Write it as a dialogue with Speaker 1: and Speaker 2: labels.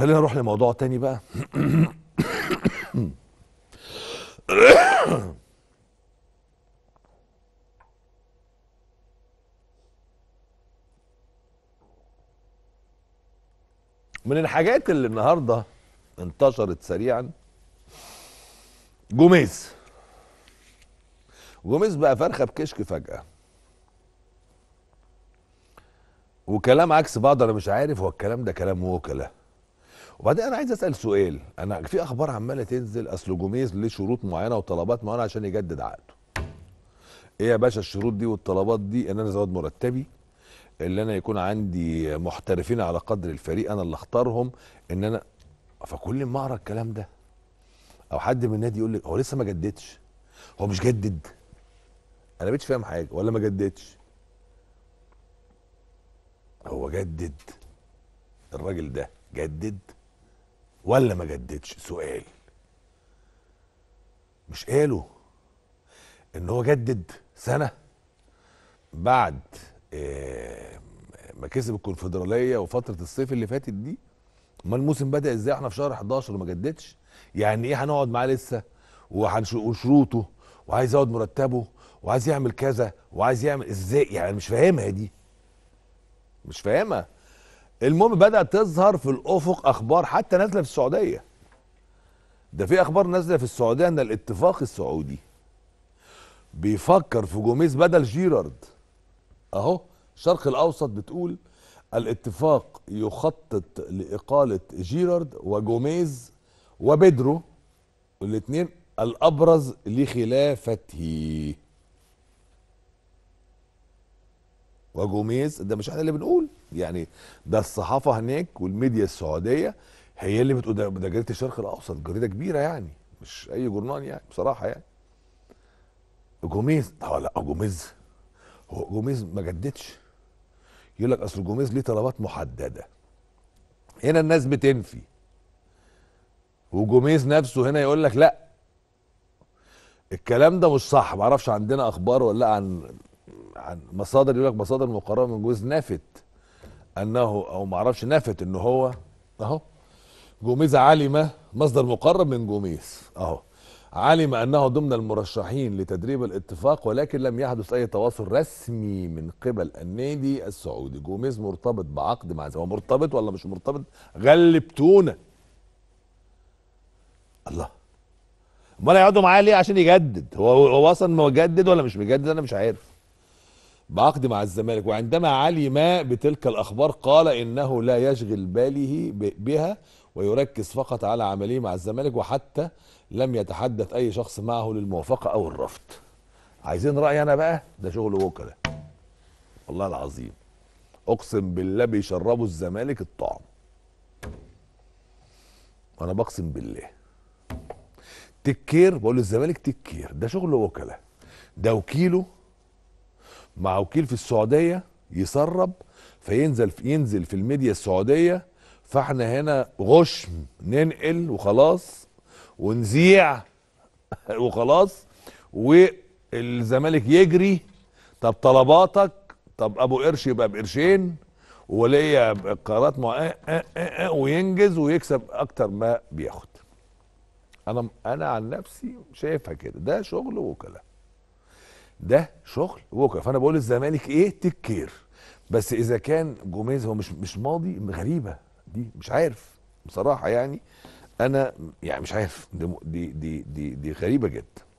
Speaker 1: خلينا نروح لموضوع تاني بقى من الحاجات اللي النهارده انتشرت سريعا جوميز جوميز بقى فرخه بكشك فجاه وكلام عكس بعض انا مش عارف هو الكلام ده كلام وكلاء وبعدين انا عايز اسال سؤال انا في اخبار عماله تنزل اصل جوميز ليه شروط معينه وطلبات معينه عشان يجدد عقده ايه يا باشا الشروط دي والطلبات دي ان انا ازود مرتبي ان انا يكون عندي محترفين على قدر الفريق انا اللي اختارهم ان انا فكل ما اقرا الكلام ده او حد من النادي يقول لي هو لسه ما جددش هو مش جدد انا مش فاهم حاجه ولا ما جددش هو جدد الراجل ده جدد ولا ما جددش سؤال مش قالوا ان هو جدد سنه بعد آه، ما كسب الكونفدراليه وفتره الصيف اللي فاتت دي ما الموسم بدا ازاي احنا في شهر 11 وما جددش يعني ايه هنقعد معاه لسه وشروطه وعايز يزود مرتبه وعايز يعمل كذا وعايز يعمل ازاي يعني مش فاهمها دي مش فاهمها المهم بدات تظهر في الافق اخبار حتى نازله في السعوديه ده في اخبار نازله في السعوديه ان الاتفاق السعودي بيفكر في جوميز بدل جيرارد اهو الشرق الاوسط بتقول الاتفاق يخطط لاقاله جيرارد وجوميز وبيدرو الاثنين الابرز لخلافته وجوميز ده مش احنا اللي بنقول يعني ده الصحافه هناك والميديا السعوديه هي اللي بتقول ده جريده الشرق الاوسط جريده كبيره يعني مش اي جورنال يعني بصراحه يعني جوميز اه لا جوميز هو جوميز ما جددش يقول لك اصل جوميز ليه طلبات محدده هنا الناس بتنفي وجوميز نفسه هنا يقول لك لا الكلام ده مش صح معرفش عندنا اخبار ولا عن عن مصادر يقول لك مصادر مقرره من جوز نفت انه او ما اعرفش نفت ان هو اهو جوميز علم مصدر مقرب من جوميز اهو علم انه ضمن المرشحين لتدريب الاتفاق ولكن لم يحدث اي تواصل رسمي من قبل النادي السعودي جوميز مرتبط بعقد مع هو مرتبط ولا مش مرتبط غلبتونا الله امال هيقعدوا معايا ليه عشان يجدد هو هو اصلا مجدد ولا مش مجدد انا مش عارف بعقد مع الزمالك وعندما علم بتلك الأخبار قال إنه لا يشغل باله بها ويركز فقط على عمله مع الزمالك وحتى لم يتحدث أي شخص معه للموافقة أو الرفض عايزين راي أنا بقى ده شغل بكرة والله العظيم أقسم بالله بيشربوا الزمالك الطعم وأنا بقسم بالله تكير بقول للزمالك تكير ده شغل وكلاء ده وكيله مع وكيل في السعوديه يسرب فينزل في ينزل في الميديا السعوديه فاحنا هنا غشم ننقل وخلاص ونذيع وخلاص والزمالك يجري طب طلباتك طب ابو قرش يبقى بقرشين وليا قرارات مع آه، آه، آه، وينجز ويكسب اكتر ما بياخد انا انا عن نفسي شايفها كده ده شغل وكلاء ده شغل بكره فانا بقول الزمالك ايه تيك كير بس اذا كان جوميز هو مش مش ماضي غريبه دي مش عارف بصراحه يعني انا يعني مش عارف دي دي دي, دي غريبه جدا